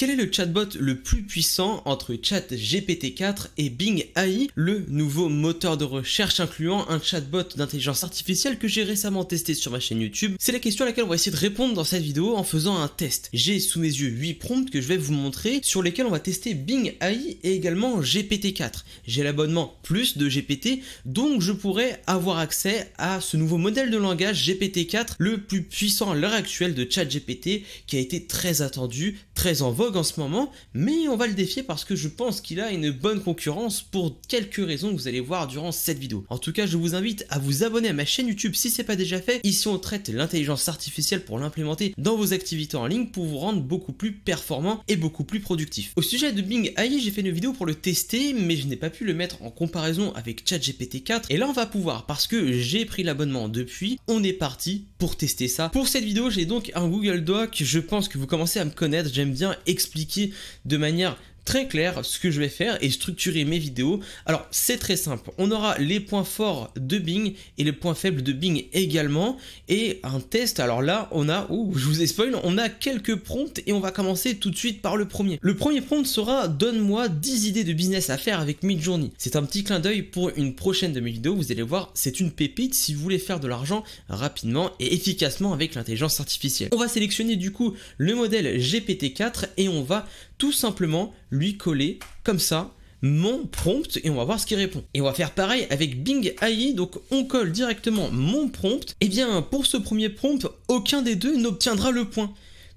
Quel est le chatbot le plus puissant entre chat gpt 4 et Bing AI, le nouveau moteur de recherche incluant un chatbot d'intelligence artificielle que j'ai récemment testé sur ma chaîne YouTube C'est la question à laquelle on va essayer de répondre dans cette vidéo en faisant un test. J'ai sous mes yeux 8 prompts que je vais vous montrer sur lesquels on va tester Bing AI et également GPT-4. J'ai l'abonnement plus de GPT, donc je pourrais avoir accès à ce nouveau modèle de langage GPT-4, le plus puissant à l'heure actuelle de GPT, qui a été très attendu, très en vogue en ce moment, mais on va le défier parce que je pense qu'il a une bonne concurrence pour quelques raisons que vous allez voir durant cette vidéo. En tout cas, je vous invite à vous abonner à ma chaîne YouTube si ce n'est pas déjà fait. Ici, on traite l'intelligence artificielle pour l'implémenter dans vos activités en ligne pour vous rendre beaucoup plus performant et beaucoup plus productif. Au sujet de Bing AI, j'ai fait une vidéo pour le tester, mais je n'ai pas pu le mettre en comparaison avec ChatGPT 4. Et là, on va pouvoir parce que j'ai pris l'abonnement depuis. On est parti pour tester ça. Pour cette vidéo, j'ai donc un Google Doc. Je pense que vous commencez à me connaître. J'aime bien et expliquer de manière très clair ce que je vais faire et structurer mes vidéos. Alors c'est très simple, on aura les points forts de Bing et les points faibles de Bing également et un test. Alors là on a, ouh je vous ai spoil, on a quelques prompts et on va commencer tout de suite par le premier. Le premier prompt sera donne-moi 10 idées de business à faire avec Midjourney. C'est un petit clin d'œil pour une prochaine de mes vidéos, vous allez voir c'est une pépite si vous voulez faire de l'argent rapidement et efficacement avec l'intelligence artificielle. On va sélectionner du coup le modèle GPT-4 et on va tout simplement lui coller comme ça mon prompt et on va voir ce qu'il répond. Et on va faire pareil avec Bing AI, donc on colle directement mon prompt. Et eh bien pour ce premier prompt, aucun des deux n'obtiendra le point.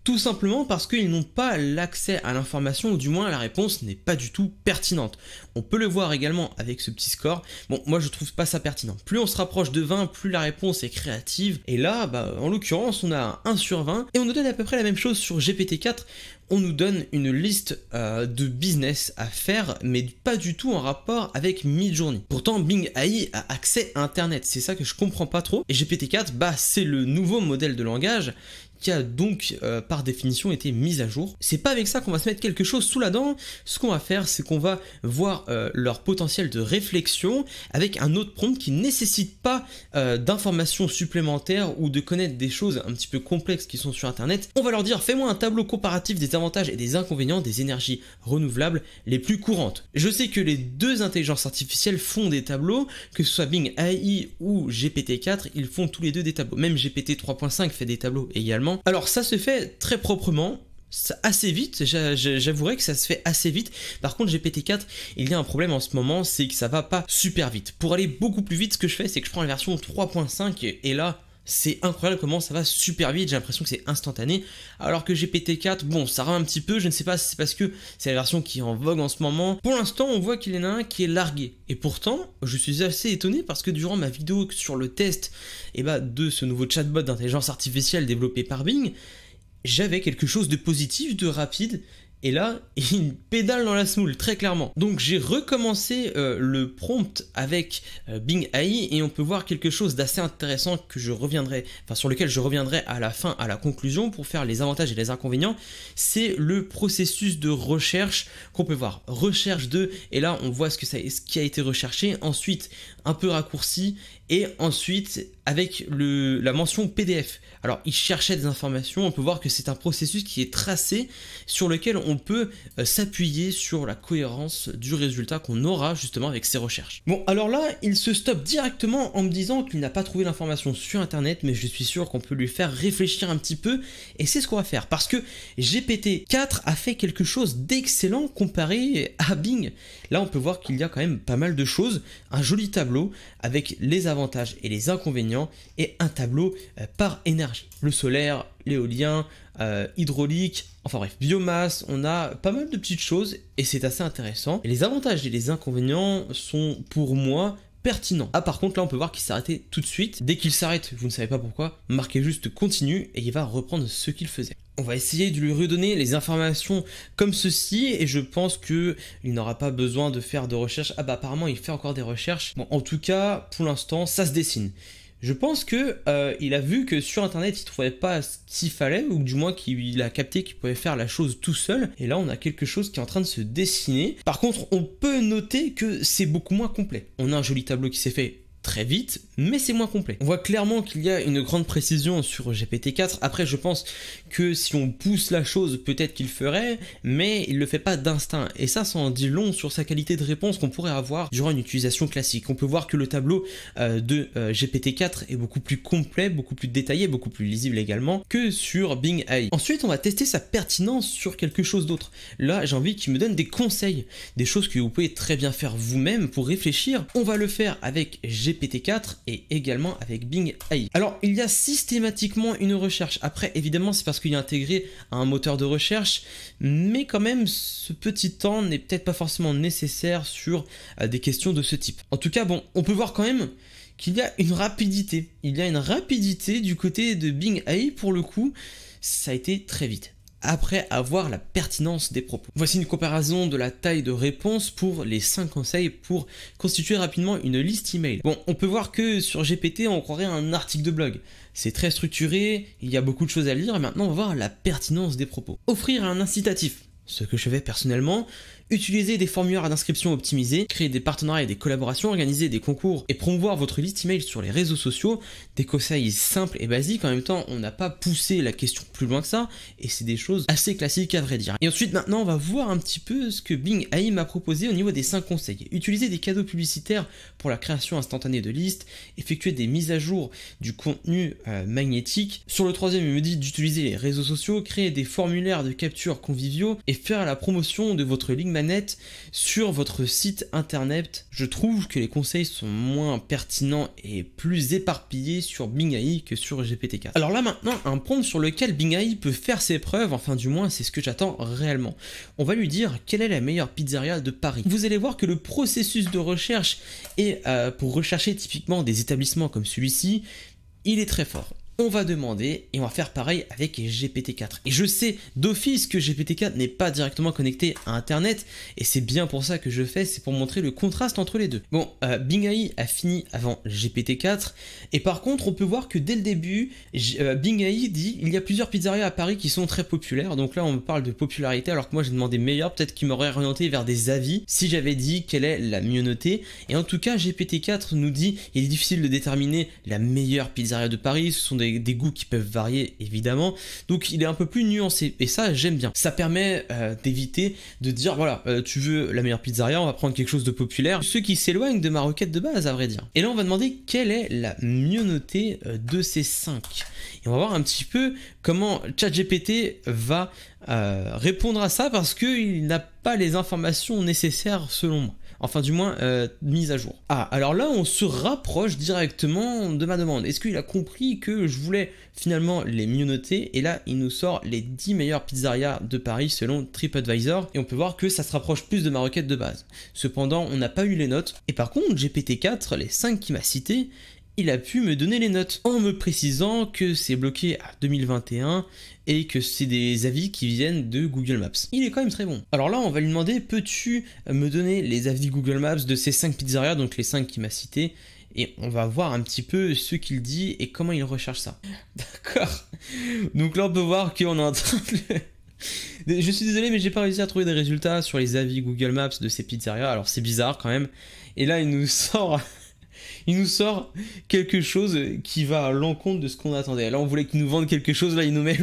Tout simplement parce qu'ils n'ont pas l'accès à l'information, ou du moins la réponse n'est pas du tout pertinente. On peut le voir également avec ce petit score. Bon, moi je trouve pas ça pertinent. Plus on se rapproche de 20, plus la réponse est créative. Et là, bah, en l'occurrence, on a 1 sur 20. Et on nous donne à peu près la même chose sur GPT-4. On nous donne une liste euh, de business à faire, mais pas du tout en rapport avec Midjourney. Pourtant, Bing AI a accès à Internet. C'est ça que je comprends pas trop. Et GPT-4, bah, c'est le nouveau modèle de langage qui a donc euh, par définition été mise à jour. C'est pas avec ça qu'on va se mettre quelque chose sous la dent. Ce qu'on va faire, c'est qu'on va voir euh, leur potentiel de réflexion avec un autre prompt qui ne nécessite pas euh, d'informations supplémentaires ou de connaître des choses un petit peu complexes qui sont sur Internet. On va leur dire fais-moi un tableau comparatif des avantages et des inconvénients des énergies renouvelables les plus courantes. Je sais que les deux intelligences artificielles font des tableaux, que ce soit Bing AI ou GPT-4, ils font tous les deux des tableaux. Même GPT 3.5 fait des tableaux également alors ça se fait très proprement, assez vite, j'avouerai que ça se fait assez vite. Par contre, GPT-4, il y a un problème en ce moment, c'est que ça va pas super vite. Pour aller beaucoup plus vite, ce que je fais, c'est que je prends la version 3.5 et là, c'est incroyable comment ça va super vite, j'ai l'impression que c'est instantané. Alors que GPT-4, bon, ça rame un petit peu, je ne sais pas si c'est parce que c'est la version qui est en vogue en ce moment. Pour l'instant, on voit qu'il y en a un qui est largué. Et pourtant, je suis assez étonné parce que durant ma vidéo sur le test eh bah, de ce nouveau chatbot d'intelligence artificielle développé par Bing, j'avais quelque chose de positif, de rapide, et là, il pédale dans la smoule, très clairement. Donc j'ai recommencé euh, le prompt avec euh, Bing AI et on peut voir quelque chose d'assez intéressant que je reviendrai, enfin sur lequel je reviendrai à la fin, à la conclusion, pour faire les avantages et les inconvénients. C'est le processus de recherche qu'on peut voir. Recherche de, et là on voit ce, que ça, ce qui a été recherché, ensuite un peu raccourci, et ensuite avec le, la mention PDF. Alors il cherchait des informations, on peut voir que c'est un processus qui est tracé sur lequel on peut euh, s'appuyer sur la cohérence du résultat qu'on aura justement avec ses recherches. Bon alors là il se stoppe directement en me disant qu'il n'a pas trouvé l'information sur internet mais je suis sûr qu'on peut lui faire réfléchir un petit peu et c'est ce qu'on va faire parce que GPT-4 a fait quelque chose d'excellent comparé à Bing. Là on peut voir qu'il y a quand même pas mal de choses, un joli tableau avec les avantages et les inconvénients et un tableau euh, par énergie. Le solaire, l'éolien, euh, hydraulique, enfin bref, biomasse, on a pas mal de petites choses et c'est assez intéressant. Et les avantages et les inconvénients sont pour moi pertinents Ah par contre là on peut voir qu'il s'arrêtait tout de suite. Dès qu'il s'arrête, vous ne savez pas pourquoi, marquez juste continue et il va reprendre ce qu'il faisait on va essayer de lui redonner les informations comme ceci et je pense que il n'aura pas besoin de faire de recherches. Ah bah apparemment il fait encore des recherches. Bon en tout cas pour l'instant ça se dessine. Je pense que euh, il a vu que sur internet il trouvait pas ce qu'il fallait ou du moins qu'il a capté qu'il pouvait faire la chose tout seul et là on a quelque chose qui est en train de se dessiner. Par contre on peut noter que c'est beaucoup moins complet. On a un joli tableau qui s'est fait très vite, mais c'est moins complet. On voit clairement qu'il y a une grande précision sur GPT-4. Après, je pense que si on pousse la chose, peut-être qu'il ferait, mais il le fait pas d'instinct. Et ça, ça en dit long sur sa qualité de réponse qu'on pourrait avoir durant une utilisation classique. On peut voir que le tableau euh, de euh, GPT-4 est beaucoup plus complet, beaucoup plus détaillé, beaucoup plus lisible également que sur Bing AI. Ensuite, on va tester sa pertinence sur quelque chose d'autre. Là, j'ai envie qu'il me donne des conseils, des choses que vous pouvez très bien faire vous-même pour réfléchir. On va le faire avec GPT 4 pt 4 et également avec Bing AI. Alors il y a systématiquement une recherche. Après évidemment c'est parce qu'il est intégré à un moteur de recherche, mais quand même ce petit temps n'est peut-être pas forcément nécessaire sur euh, des questions de ce type. En tout cas bon, on peut voir quand même qu'il y a une rapidité. Il y a une rapidité du côté de Bing AI pour le coup, ça a été très vite après avoir la pertinence des propos. Voici une comparaison de la taille de réponse pour les 5 conseils pour constituer rapidement une liste email. Bon, on peut voir que sur GPT, on croirait un article de blog. C'est très structuré, il y a beaucoup de choses à lire, et maintenant on va voir la pertinence des propos. Offrir un incitatif, ce que je fais personnellement, utiliser des formulaires d'inscription optimisés, créer des partenariats et des collaborations, organiser des concours et promouvoir votre liste email sur les réseaux sociaux, des conseils simples et basiques, en même temps on n'a pas poussé la question plus loin que ça, et c'est des choses assez classiques à vrai dire. Et ensuite maintenant on va voir un petit peu ce que Bing AI m'a proposé au niveau des 5 conseils. Utiliser des cadeaux publicitaires pour la création instantanée de listes, effectuer des mises à jour du contenu euh, magnétique. Sur le troisième il me dit d'utiliser les réseaux sociaux, créer des formulaires de capture conviviaux et faire la promotion de votre ligne manette sur votre site internet. Je trouve que les conseils sont moins pertinents et plus éparpillés sur Bing AI que sur GPT-4. Alors là maintenant, un prompt sur lequel Bing AI peut faire ses preuves, enfin du moins c'est ce que j'attends réellement. On va lui dire quelle est la meilleure pizzeria de Paris. Vous allez voir que le processus de recherche et euh, pour rechercher typiquement des établissements comme celui-ci, il est très fort on va demander et on va faire pareil avec GPT-4. Et je sais d'office que GPT-4 n'est pas directement connecté à Internet et c'est bien pour ça que je fais, c'est pour montrer le contraste entre les deux. Bon, euh, Bing AI a fini avant GPT-4 et par contre on peut voir que dès le début, euh, Bing AI dit il y a plusieurs pizzerias à Paris qui sont très populaires, donc là on me parle de popularité alors que moi j'ai demandé meilleur, peut-être qu'il m'aurait orienté vers des avis si j'avais dit quelle est la mieux notée. Et en tout cas GPT-4 nous dit il est difficile de déterminer la meilleure pizzeria de Paris, ce sont des des, goûts qui peuvent varier évidemment. Donc il est un peu plus nuancé et ça j'aime bien. Ça permet euh, d'éviter de dire voilà euh, tu veux la meilleure pizzeria, on va prendre quelque chose de populaire. Ceux qui s'éloignent de ma requête de base à vrai dire. Et là on va demander quelle est la mieux notée euh, de ces 5. Et on va voir un petit peu comment ChatGPT va répondre à ça parce qu'il n'a pas les informations nécessaires selon moi enfin du moins euh, mise à jour. Ah, alors là on se rapproche directement de ma demande. Est-ce qu'il a compris que je voulais finalement les mieux noter Et là il nous sort les 10 meilleures pizzerias de Paris selon TripAdvisor et on peut voir que ça se rapproche plus de ma requête de base. Cependant on n'a pas eu les notes et par contre GPT-4, les 5 qui m'a cité, il a pu me donner les notes en me précisant que c'est bloqué à 2021 et que c'est des avis qui viennent de Google Maps. Il est quand même très bon. Alors là, on va lui demander peux-tu me donner les avis Google Maps de ces 5 pizzerias, donc les 5 qu'il m'a cités et on va voir un petit peu ce qu'il dit et comment il recherche ça. D'accord. Donc là, on peut voir qu'on est en train de... Je suis désolé, mais j'ai pas réussi à trouver des résultats sur les avis Google Maps de ces pizzerias. Alors c'est bizarre quand même. Et là, il nous sort il nous sort quelque chose qui va à l'encontre de ce qu'on attendait. Alors on voulait qu'il nous vende quelque chose, là, il nous met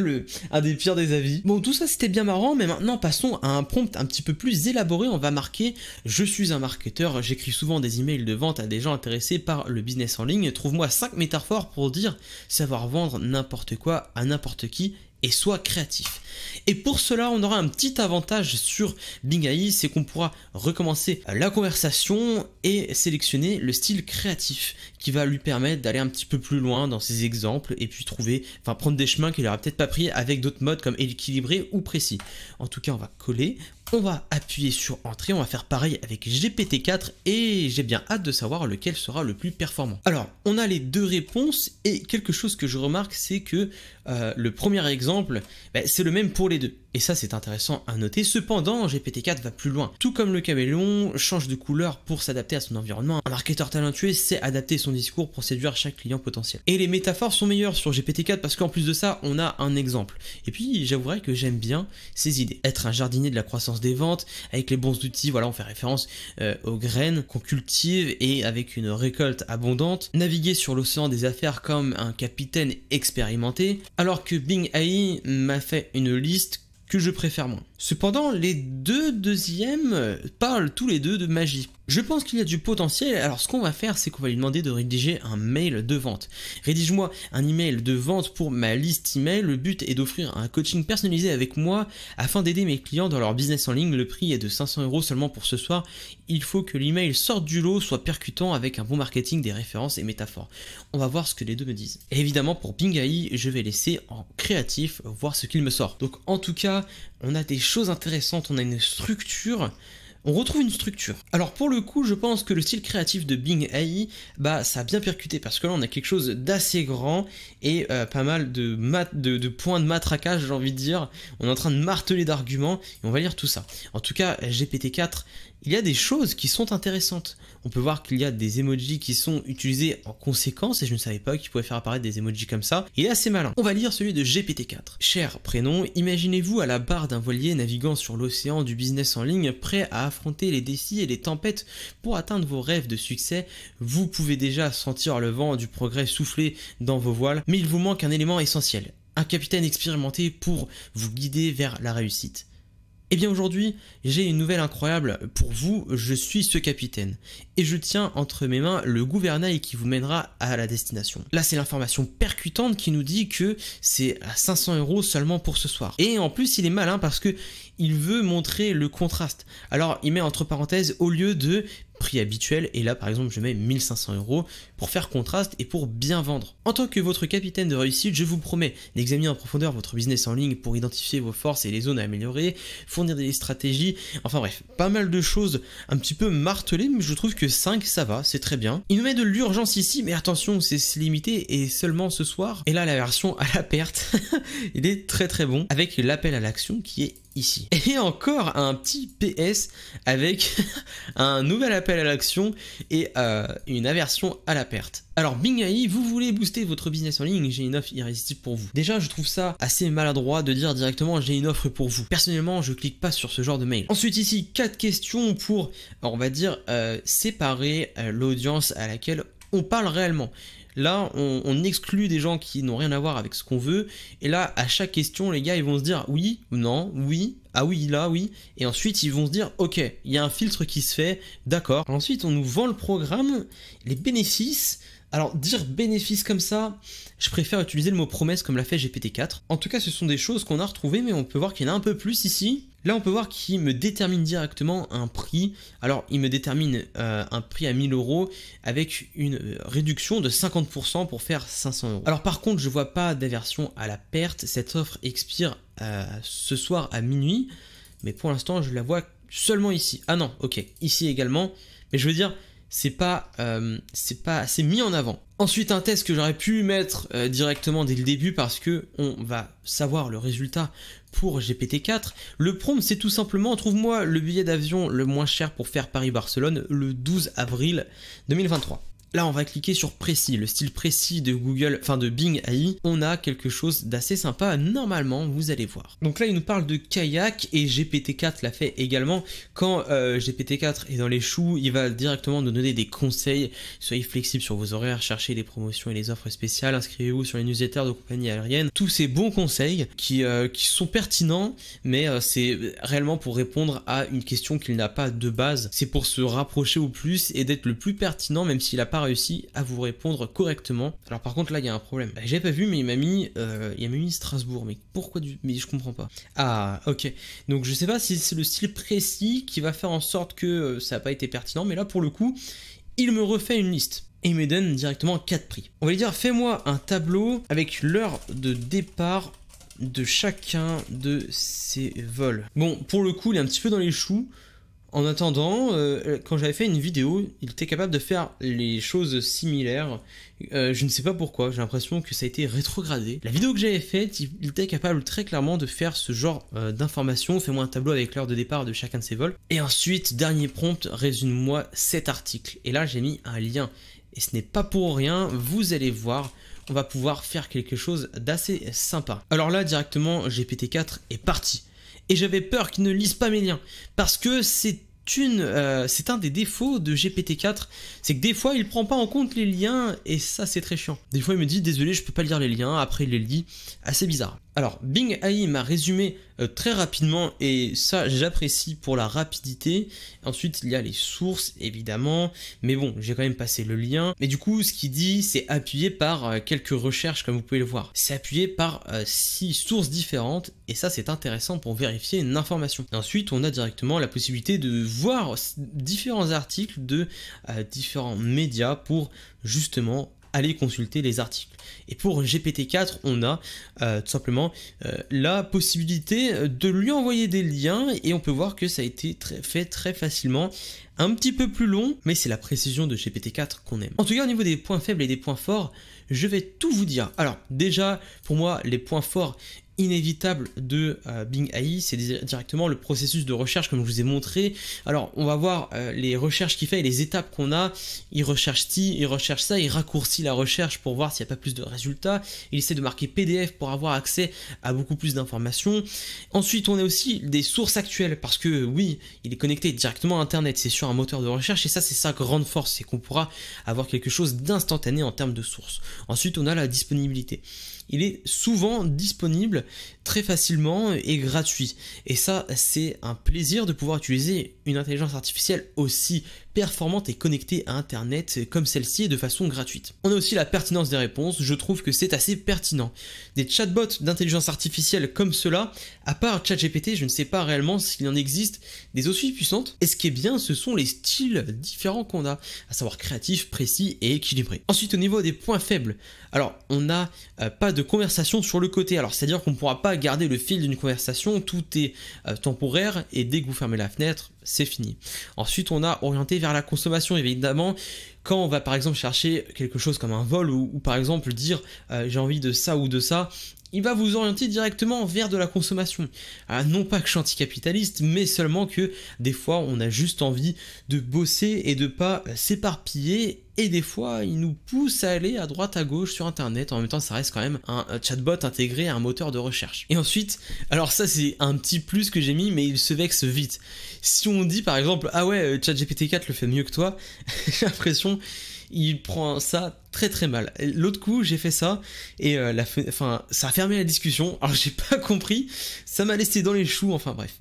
un des pires des avis. Bon, tout ça, c'était bien marrant, mais maintenant, passons à un prompt un petit peu plus élaboré. On va marquer « Je suis un marketeur, j'écris souvent des emails de vente à des gens intéressés par le business en ligne. Trouve-moi 5 métaphores pour dire savoir vendre n'importe quoi à n'importe qui et créatif. Et pour cela, on aura un petit avantage sur Bing AI, c'est qu'on pourra recommencer la conversation et sélectionner le style créatif qui va lui permettre d'aller un petit peu plus loin dans ses exemples et puis trouver, enfin prendre des chemins qu'il n'aura peut-être pas pris avec d'autres modes comme équilibré ou précis. En tout cas, on va coller, on va appuyer sur entrée, on va faire pareil avec GPT-4 et j'ai bien hâte de savoir lequel sera le plus performant. Alors, on a les deux réponses et quelque chose que je remarque, c'est que euh, le premier exemple, bah, c'est le même pour les deux. Et ça c'est intéressant à noter. Cependant, GPT-4 va plus loin. Tout comme le caméléon change de couleur pour s'adapter à son environnement, un marketeur talentueux sait adapter son discours pour séduire chaque client potentiel. Et les métaphores sont meilleures sur GPT-4 parce qu'en plus de ça, on a un exemple. Et puis j'avouerai que j'aime bien ces idées. Être un jardinier de la croissance des ventes avec les bons outils, voilà on fait référence euh, aux graines qu'on cultive et avec une récolte abondante. Naviguer sur l'océan des affaires comme un capitaine expérimenté. Alors que Bing AI m'a fait une liste que je préfère moins. Cependant, les deux deuxièmes parlent tous les deux de magie. Je pense qu'il y a du potentiel, alors ce qu'on va faire, c'est qu'on va lui demander de rédiger un mail de vente. Rédige-moi un email de vente pour ma liste email, le but est d'offrir un coaching personnalisé avec moi afin d'aider mes clients dans leur business en ligne, le prix est de 500 euros seulement pour ce soir, il faut que l'email sorte du lot, soit percutant avec un bon marketing, des références et métaphores. On va voir ce que les deux me disent. évidemment, pour Bingai, je vais laisser en créatif voir ce qu'il me sort. Donc en tout cas, on a des choses intéressantes, on a une structure, on retrouve une structure. Alors pour le coup, je pense que le style créatif de Bing AI, bah ça a bien percuté parce que là on a quelque chose d'assez grand et euh, pas mal de, de, points de matraquage, j'ai envie de dire. On est en train de marteler d'arguments et on va lire tout ça. En tout cas, GPT-4 il y a des choses qui sont intéressantes. On peut voir qu'il y a des emojis qui sont utilisés en conséquence, et je ne savais pas qu'ils pouvait faire apparaître des emojis comme ça. Il est assez malin. On va lire celui de GPT-4. Cher prénom, imaginez-vous à la barre d'un voilier naviguant sur l'océan du business en ligne, prêt à affronter les défis et les tempêtes pour atteindre vos rêves de succès. Vous pouvez déjà sentir le vent du progrès souffler dans vos voiles, mais il vous manque un élément essentiel. Un capitaine expérimenté pour vous guider vers la réussite. Eh bien aujourd'hui, j'ai une nouvelle incroyable pour vous, je suis ce capitaine et je tiens entre mes mains le gouvernail qui vous mènera à la destination. Là, c'est l'information percutante qui nous dit que c'est à 500 euros seulement pour ce soir. Et en plus, il est malin parce que il veut montrer le contraste. Alors, il met entre parenthèses au lieu de prix habituel et là par exemple je mets 1500 euros pour faire contraste et pour bien vendre. En tant que votre capitaine de réussite, je vous promets d'examiner en profondeur votre business en ligne pour identifier vos forces et les zones à améliorer, fournir des stratégies, enfin bref, pas mal de choses un petit peu martelées mais je trouve que 5 ça va, c'est très bien. Il nous met de l'urgence ici mais attention c'est limité et seulement ce soir et là la version à la perte, il est très très bon avec l'appel à l'action qui est et encore un petit PS avec un nouvel appel à l'action et euh, une aversion à la perte. Alors Bing vous voulez booster votre business en ligne, j'ai une offre irrésistible pour vous. Déjà, je trouve ça assez maladroit de dire directement j'ai une offre pour vous. Personnellement, je clique pas sur ce genre de mail. Ensuite ici, quatre questions pour, on va dire, euh, séparer euh, l'audience à laquelle on parle réellement. Là, on, exclut des gens qui n'ont rien à voir avec ce qu'on veut. Et là, à chaque question, les gars, ils vont se dire oui, ou non, oui, ah oui, là, oui. Et ensuite, ils vont se dire ok, il y a un filtre qui se fait, d'accord. Ensuite, on nous vend le programme, les bénéfices. Alors, dire bénéfices comme ça, je préfère utiliser le mot promesse comme l'a fait GPT-4. En tout cas, ce sont des choses qu'on a retrouvées, mais on peut voir qu'il y en a un peu plus ici. Là, on peut voir qu'il me détermine directement un prix. Alors, il me détermine euh, un prix à 1000 euros avec une euh, réduction de 50% pour faire 500 euros. Alors, par contre, je vois pas d'aversion à la perte. Cette offre expire euh, ce soir à minuit, mais pour l'instant, je la vois seulement ici. Ah non, ok, ici également. Mais je veux dire, c'est pas, c'est pas, c'est mis en avant. Ensuite, un test que j'aurais pu mettre euh, directement dès le début parce que on va savoir le résultat pour GPT-4. Le prompt, c'est tout simplement trouve-moi le billet d'avion le moins cher pour faire Paris-Barcelone le 12 avril 2023. Là, on va cliquer sur précis, le style précis de Google, enfin de Bing AI. On a quelque chose d'assez sympa, normalement, vous allez voir. Donc là, il nous parle de kayak et GPT-4 l'a fait également. Quand euh, GPT-4 est dans les choux, il va directement nous donner des conseils. Soyez flexible sur vos horaires, cherchez les promotions et les offres spéciales, inscrivez-vous sur les newsletters de compagnies aériennes. Tous ces bons conseils qui, euh, qui sont pertinents, mais euh, c'est réellement pour répondre à une question qu'il n'a pas de base. C'est pour se rapprocher au plus et d'être le plus pertinent, même s'il n'a pas réussi à vous répondre correctement. Alors par contre là il y a un problème. Bah, J'ai pas vu mais il m'a mis, euh, il m'a mis Strasbourg. Mais pourquoi du... Mais je comprends pas. Ah ok. Donc je sais pas si c'est le style précis qui va faire en sorte que euh, ça n'a pas été pertinent. Mais là pour le coup, il me refait une liste et il me donne directement quatre prix. On va lui dire fais-moi un tableau avec l'heure de départ de chacun de ces vols. Bon pour le coup il est un petit peu dans les choux. En attendant, euh, quand j'avais fait une vidéo, il était capable de faire les choses similaires. Euh, je ne sais pas pourquoi, j'ai l'impression que ça a été rétrogradé. La vidéo que j'avais faite, il était capable très clairement de faire ce genre d'information. Euh, d'informations. Fais-moi un tableau avec l'heure de départ de chacun de ces vols. Et ensuite, dernier prompt, résume-moi cet article. Et là, j'ai mis un lien. Et ce n'est pas pour rien, vous allez voir, on va pouvoir faire quelque chose d'assez sympa. Alors là, directement, GPT-4 est parti et j'avais peur qu'il ne lise pas mes liens parce que c'est une, euh, c'est un des défauts de GPT-4, c'est que des fois il prend pas en compte les liens et ça c'est très chiant. Des fois il me dit désolé je peux pas lire les liens, après il les lit, assez bizarre. Alors, Bing AI m'a résumé euh, très rapidement et ça, j'apprécie pour la rapidité. Ensuite, il y a les sources, évidemment, mais bon, j'ai quand même passé le lien. Mais du coup, ce qu'il dit, c'est appuyé par euh, quelques recherches, comme vous pouvez le voir. C'est appuyé par euh, six sources différentes et ça, c'est intéressant pour vérifier une information. ensuite, on a directement la possibilité de voir différents articles de différents médias pour justement aller consulter les articles. Et pour GPT-4, on a euh, tout simplement euh, la possibilité de lui envoyer des liens et on peut voir que ça a été très, fait très facilement. Un petit peu plus long, mais c'est la précision de GPT-4 qu'on aime. En tout cas, au niveau des points faibles et des points forts, je vais tout vous dire. Alors déjà, pour moi, les points forts, inévitable de euh, Bing AI, c'est directement le processus de recherche comme je vous ai montré. Alors on va voir euh, les recherches qu'il fait et les étapes qu'on a. Il recherche ci, il recherche ça, il raccourcit la recherche pour voir s'il n'y a pas plus de résultats. Il essaie de marquer PDF pour avoir accès à beaucoup plus d'informations. Ensuite on a aussi des sources actuelles parce que oui, il est connecté directement à Internet, c'est sur un moteur de recherche et ça c'est sa grande force, c'est qu'on pourra avoir quelque chose d'instantané en termes de sources. Ensuite on a la disponibilité il est souvent disponible facilement et gratuit. Et ça, c'est un plaisir de pouvoir utiliser une intelligence artificielle aussi performante et connectée à Internet comme celle-ci et de façon gratuite. On a aussi la pertinence des réponses, je trouve que c'est assez pertinent. Des chatbots d'intelligence artificielle comme cela, à part chat gpt je ne sais pas réellement s'il en existe des aussi puissantes. Et ce qui est bien, ce sont les styles différents qu'on a, à savoir créatif, précis et équilibré. Ensuite, au niveau des points faibles, alors on n'a euh, pas de conversation sur le côté, alors c'est-à-dire qu'on ne pourra pas garder le fil d'une conversation, tout est euh, temporaire et dès que vous fermez la fenêtre, c'est fini. Ensuite, on a orienté vers la consommation, évidemment. Quand on va par exemple chercher quelque chose comme un vol ou, par exemple dire euh, j'ai envie de ça ou de ça il va vous orienter directement vers de la consommation. Ah, non pas que je suis anticapitaliste, mais seulement que des fois on a juste envie de bosser et de pas euh, s'éparpiller et des fois il nous pousse à aller à droite à gauche sur internet en même temps ça reste quand même un chatbot intégré à un moteur de recherche et ensuite alors ça c'est un petit plus que j'ai mis mais il se vexe vite si on dit par exemple ah ouais euh, ChatGPT 4 le fait mieux que toi j'ai l'impression il prend ça très très mal. L'autre coup, j'ai fait ça et euh, la enfin, ça a fermé la discussion. Alors j'ai pas compris, ça m'a laissé dans les choux. Enfin bref.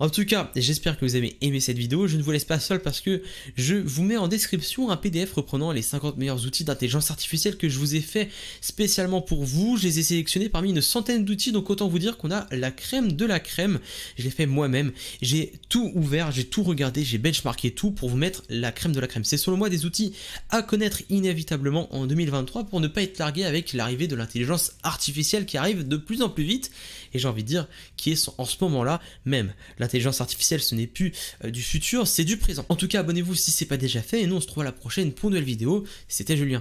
En tout cas, j'espère que vous avez aimé cette vidéo. Je ne vous laisse pas seul parce que je vous mets en description un PDF reprenant les 50 meilleurs outils d'intelligence artificielle que je vous ai fait spécialement pour vous. Je les ai sélectionnés parmi une centaine d'outils, donc autant vous dire qu'on a la crème de la crème. Je l'ai fait moi-même. J'ai tout ouvert, j'ai tout regardé, j'ai benchmarké tout pour vous mettre la crème de la crème. C'est selon moi des outils à connaître inévitablement en 2023 pour ne pas être largué avec l'arrivée de l'intelligence artificielle qui arrive de plus en plus vite et j'ai envie de dire qui est en ce moment-là même. L'intelligence artificielle ce n'est plus euh, du futur, c'est du présent. En tout cas abonnez-vous si c'est pas déjà fait et nous on se trouve à la prochaine pour une nouvelle vidéo. C'était Julien.